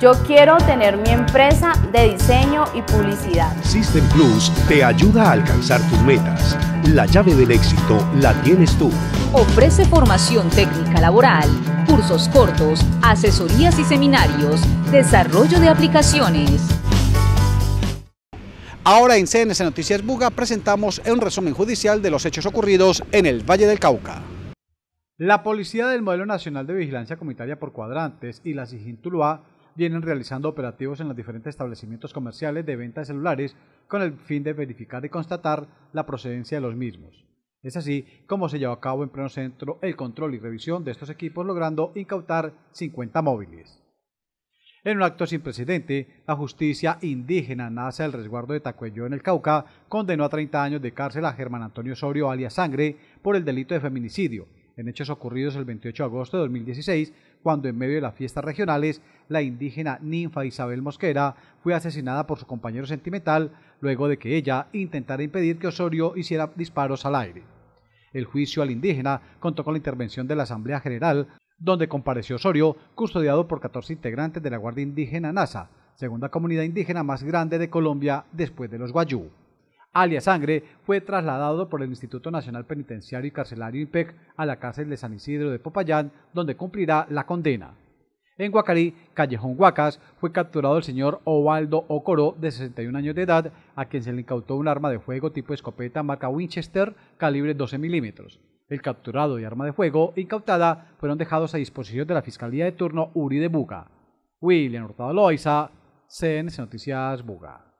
Yo quiero tener mi empresa de diseño y publicidad. System Plus te ayuda a alcanzar tus metas. La llave del éxito la tienes tú. Ofrece formación técnica laboral, cursos cortos, asesorías y seminarios, desarrollo de aplicaciones. Ahora en CNC Noticias Buga presentamos un resumen judicial de los hechos ocurridos en el Valle del Cauca. La policía del Modelo Nacional de Vigilancia Comunitaria por Cuadrantes y la Sigintuluá vienen realizando operativos en los diferentes establecimientos comerciales de venta de celulares con el fin de verificar y constatar la procedencia de los mismos. Es así como se llevó a cabo en pleno centro el control y revisión de estos equipos, logrando incautar 50 móviles. En un acto sin precedente, la justicia indígena nace del resguardo de Tacuello en el Cauca condenó a 30 años de cárcel a Germán Antonio Osorio alias Sangre por el delito de feminicidio en hechos ocurridos el 28 de agosto de 2016, cuando en medio de las fiestas regionales, la indígena ninfa Isabel Mosquera fue asesinada por su compañero sentimental luego de que ella intentara impedir que Osorio hiciera disparos al aire. El juicio al indígena contó con la intervención de la Asamblea General, donde compareció Osorio, custodiado por 14 integrantes de la Guardia Indígena NASA, segunda comunidad indígena más grande de Colombia después de los Guayú alias Sangre, fue trasladado por el Instituto Nacional Penitenciario y Carcelario IPEC a la cárcel de San Isidro de Popayán, donde cumplirá la condena. En Guacarí, Callejón Huacas, fue capturado el señor Ovaldo Ocoro de 61 años de edad, a quien se le incautó un arma de fuego tipo escopeta marca Winchester, calibre 12 milímetros. El capturado y arma de fuego incautada fueron dejados a disposición de la Fiscalía de Turno Uri de Buga. William Hurtado Loiza, CNC Noticias Buga.